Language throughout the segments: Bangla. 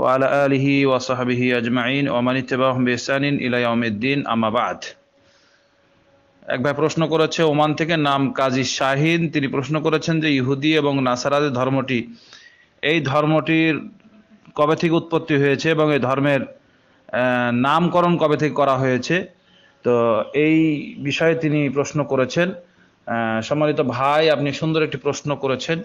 ওয়ালা আলিহি ওয়াসাহাবিহি আজমাইন ওমান ইত্তেবাহম বেসানিন ইলাইয়ামদ্দিন আমাবাদ এক ভাই প্রশ্ন করেছে ওমান থেকে নাম কাজী শাহিন তিনি প্রশ্ন করেছেন যে ইহুদি এবং নাসারাদের ধর্মটি এই ধর্মটির কবে থেকে উৎপত্তি হয়েছে এবং এই ধর্মের নামকরণ কবে থেকে করা হয়েছে তো এই বিষয়ে তিনি প্রশ্ন করেছেন সম্মানিত ভাই আপনি সুন্দর একটি প্রশ্ন করেছেন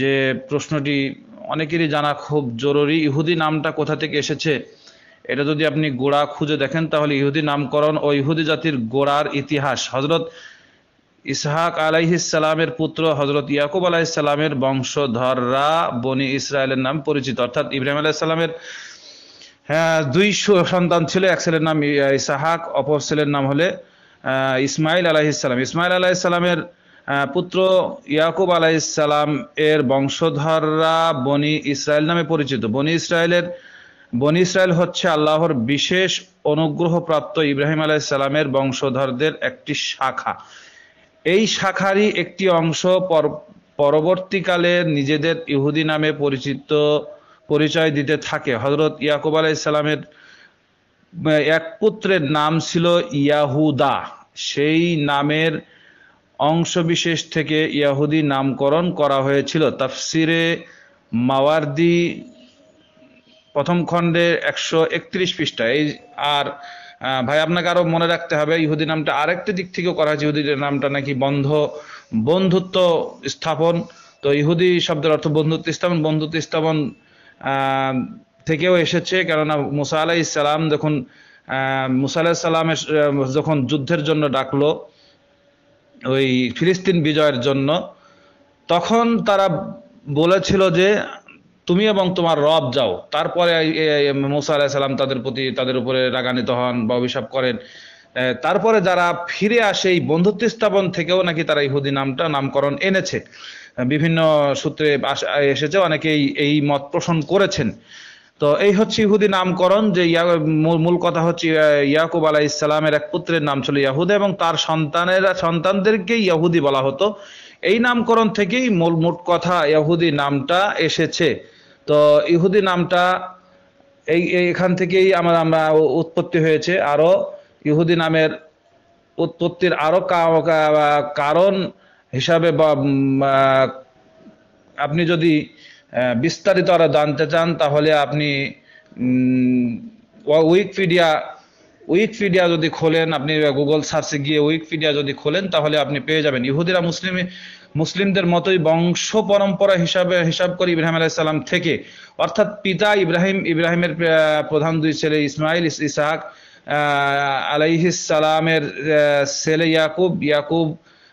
যে প্রশ্নটি অনেকেরই জানা খুব জরুরি ইহুদি নামটা কোথা থেকে এসেছে এটা যদি আপনি গোড়া খুঁজে দেখেন তাহলে ইহুদি নামকরণ ও ইহুদি জাতির গোড়ার ইতিহাস হজরত ইসহাক আলাইহিসালামের পুত্র হজরত ইয়াকুব আলাইসালামের বংশধররা বনি ইসরায়েলের নাম পরিচিত অর্থাৎ ইব্রাহিম আলাইসালামের হ্যাঁ দুই সন্তান ছিল এক ছেলের নাম ইসাহাক অপর ছেলের নাম হলে ইসমাইল আলাইহিসালাম ইসমাইল আলাইসালামের পুত্র ইয়াকুব ইসালাম এর বংশধররা বনি ইসরায়েল নামে পরিচিত বনি ইসরায়েলের বনি ইসরায়েল হচ্ছে আল্লাহর বিশেষ অনুগ্রহপ্রাপ্ত ইব্রাহিম আলাইসালামের বংশধরদের একটি শাখা এই শাখারই একটি অংশ পরবর্তীকালে নিজেদের ইহুদি নামে পরিচিত পরিচয় দিতে থাকে হজরত ইয়াকুব আলাইসালামের এক পুত্রের নাম ছিল ইয়াহুদা সেই নামের অংশবিশেষ থেকে ইয়াহুদি নামকরণ করা হয়েছিল তাফসিরে মাওয়ার্দি প্রথম খণ্ডে একশো একত্রিশ পৃষ্ঠা এই আর ভাই আপনাকে আরও মনে রাখতে হবে ইহুদি নামটা আরেকটি দিক থেকেও করা হয়েছে ইহুদির নামটা নাকি বন্ধ বন্ধুত্ব স্থাপন তো ইহুদি শব্দের অর্থ বন্ধুত্ব স্থাপন বন্ধুত্ব স্থাপন থেকেও এসেছে কেননা মুসা আলাহ ইসালাম যখন মুসা আলাহ যখন যুদ্ধের জন্য ডাকলো ওই ফিলিস্তিন বিজয়ের জন্য তখন তারা বলেছিল যে তুমি এবং তোমার রব যাও তারপরে মোসা সাল্লাম তাদের প্রতি তাদের উপরে রাগান্বিত হন বা অভিশাপ করেন তারপরে যারা ফিরে আসে এই বন্ধুত্ব স্থাপন থেকেও নাকি তারা ইহুদি নামটা নামকরণ এনেছে বিভিন্ন সূত্রে এসেছে অনেকেই এই মত পোষণ করেছেন তো এই হচ্ছে ইহুদি নামকরণ যে মূল কথা হচ্ছে ইয়াকুব আলাহ ইসলামের এক পুত্রের নাম ছিল ইয়াহুদ এবং তার সন্তানেরা সন্তানদেরকে ইয়াহুদি বলা হতো এই নামকরণ থেকেই মূল মোট কথা ইয়াহুদি নামটা এসেছে তো ইহুদি নামটা এই এখান থেকেই আমার আমরা উৎপত্তি হয়েছে আরও ইহুদি নামের উৎপত্তির আরও কারণ হিসাবে আপনি যদি বিস্তারিত আরও জানতে চান তাহলে আপনি উইকপিডিয়া উইকপিডিয়া যদি খোলেন আপনি গুগল সার্চে গিয়ে উইকপিডিয়া যদি খোলেন তাহলে আপনি পেয়ে যাবেন ইহুদিরা মুসলিম মুসলিমদের মতোই বংশ পরম্পরা হিসাবে হিসাব করে ইব্রাহিম আলাইসাল্লাম থেকে অর্থাৎ পিতা ইব্রাহিম ইব্রাহিমের প্রধান দুই ছেলে ইসমাইল ইসাহাক আলাইহিস সালামের ছেলে ইয়াকুব ইয়াকুব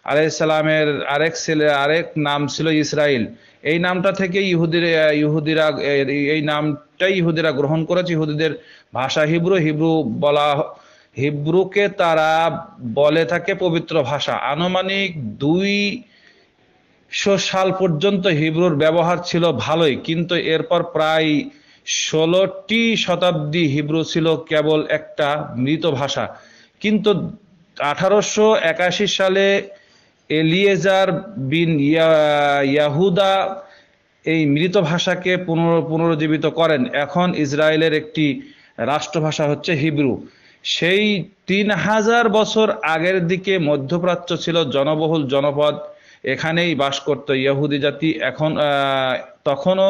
আলাইসালামের আরেক ছেলে আরেক নাম ছিল ইসরাইল এই নামটা থেকে ইহুদির ইহুদিরা এই নামটাই ইহুদিরা গ্রহণ করেছে ইহুদিদের ভাষা হিব্রু হিব্রু বলা হিব্রুকে তারা বলে থাকে পবিত্র ভাষা আনুমানিক দুই সাল পর্যন্ত হিব্রুর ব্যবহার ছিল ভালোই কিন্তু এরপর প্রায় ষোলোটি শতাব্দী হিব্রু ছিল কেবল একটা মৃত ভাষা কিন্তু আঠারোশো একাশি সালে এলিয়েজার বিন ইয়াহুদা এই মৃত ভাষাকে পুনর পুনরুজ্জীবিত করেন এখন ইসরায়েলের একটি রাষ্ট্রভাষা হচ্ছে হিব্রু সেই তিন হাজার বছর আগের দিকে মধ্যপ্রাচ্য ছিল জনবহুল জনপদ এখানেই বাস করত ইয়াহুদি জাতি এখন তখনও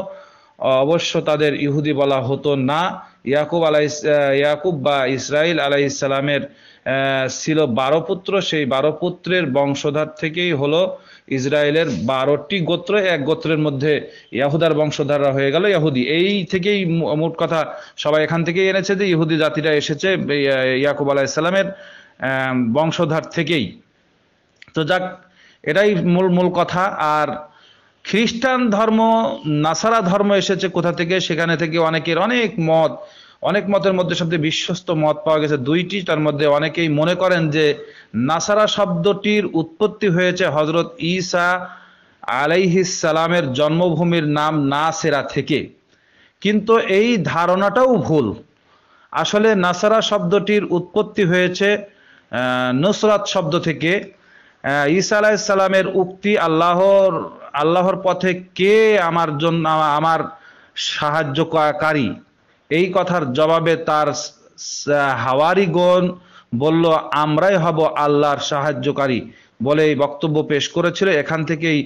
অবশ্য তাদের ইহুদি বলা হতো না ইয়াকুব আলাই ইয়াকুব বা ইসরায়েল আলাই ইসলামের ছিল বারো পুত্র সেই বারো পুত্রের বংশধার থেকেই হলো ইসরায়েলের বারোটি গোত্র এক গোত্রের মধ্যে ইয়াহুদার বংশধাররা হয়ে গেল ইয়াহুদি এই থেকেই মোট কথা সবাই এখান থেকেই এনেছে যে ইহুদি জাতিরা এসেছে ইয়াকুব আলাহ ইসলামের বংশধার থেকেই তো যাক এটাই মূল মূল কথা আর খ্রিস্টান ধর্ম নাসারা ধর্ম এসেছে কোথা থেকে সেখানে থেকে অনেকের অনেক মত অনেক মতের মধ্যে সবচেয়ে বিশ্বস্ত মত পাওয়া গেছে দুইটি তার মধ্যে অনেকেই মনে করেন যে নাসারা শব্দটির উৎপত্তি হয়েছে হজরত ঈসা সালামের জন্মভূমির নাম নাসেরা থেকে কিন্তু এই ধারণাটাও ভুল আসলে নাসারা শব্দটির উৎপত্তি হয়েছে নুসরাত শব্দ থেকে ঈসা আলাইসালামের উক্তি আল্লাহর আল্লাহর পথে কে আমার জন্য আমার সাহায্যকারী এই কথার জবাবে তার হাওয়ারিগণ বলল আমরাই হব আল্লাহর সাহায্যকারী বলে এই বক্তব্য পেশ করেছিল এখান থেকেই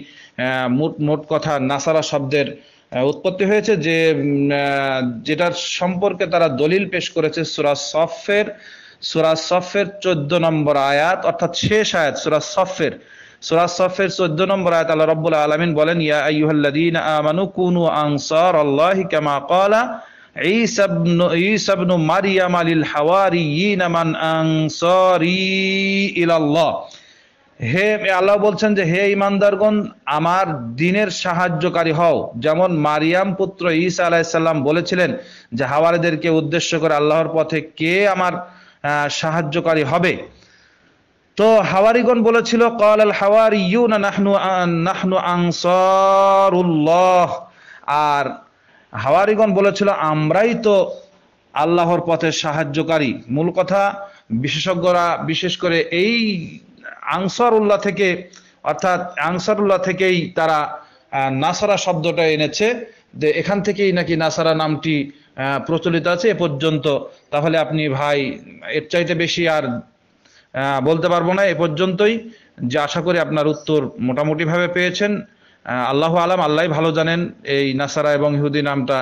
মোট মোট কথা নাসারা শব্দের উৎপত্তি হয়েছে যে যেটার সম্পর্কে তারা দলিল পেশ করেছে সুরাজ সফের সুরাজ সফের চোদ্দ নম্বর আয়াত অর্থাৎ শেষ আয়াত সুরাজ সফের সুরা সফের চোদ্দ নম্বর আয়াত আল্লাহ রব্বুল আলমিন বলেন ইয়া আইয়ুহাল্লাদিন আমানু কুনু আনসার আল্লাহি কামা ক্বালা ঈসা ইবনু মারিয়াম ইবনু মারইয়াম আলিল হাওয়ারিয়িন মান আনসারি ইলাল্লাহ হে আল্লাহ বলছেন যে হে ইমানদারগণ আমার দিনের সাহায্যকারী হও যেমন মারিয়াম পুত্র ঈসা আলাইসাল্লাম বলেছিলেন যে হাওয়ারিদেরকে উদ্দেশ্য করে আল্লাহর পথে কে আমার সাহায্যকারী হবে তো হাওয়ারিগণ বলেছিল কল আল হাওয়ারি ইউ নাহনু নাহনু আনসারুল্লাহ আর হাওয়ারিগণ বলেছিল আমরাই তো আল্লাহর পথে সাহায্যকারী মূল কথা বিশেষজ্ঞরা বিশেষ করে এই উল্লাহ থেকে অর্থাৎ উল্লাহ থেকেই তারা নাসারা শব্দটা এনেছে যে এখান থেকেই নাকি নাসারা নামটি প্রচলিত আছে এ পর্যন্ত তাহলে আপনি ভাই এর চাইতে বেশি আর বলতে পারবো না এ পর্যন্তই যে আশা করি আপনার উত্তর মোটামুটিভাবে পেয়েছেন আল্লাহ আলাম আল্লাহ ভালো জানেন এই নাসারা এবং ইহুদি নামটা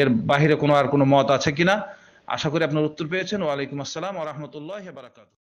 এর বাহিরে কোনো আর কোনো মত আছে কিনা আশা করি আপনার উত্তর পেয়েছেন ওয়ালাইকুম আসসালাম ও বারাকাত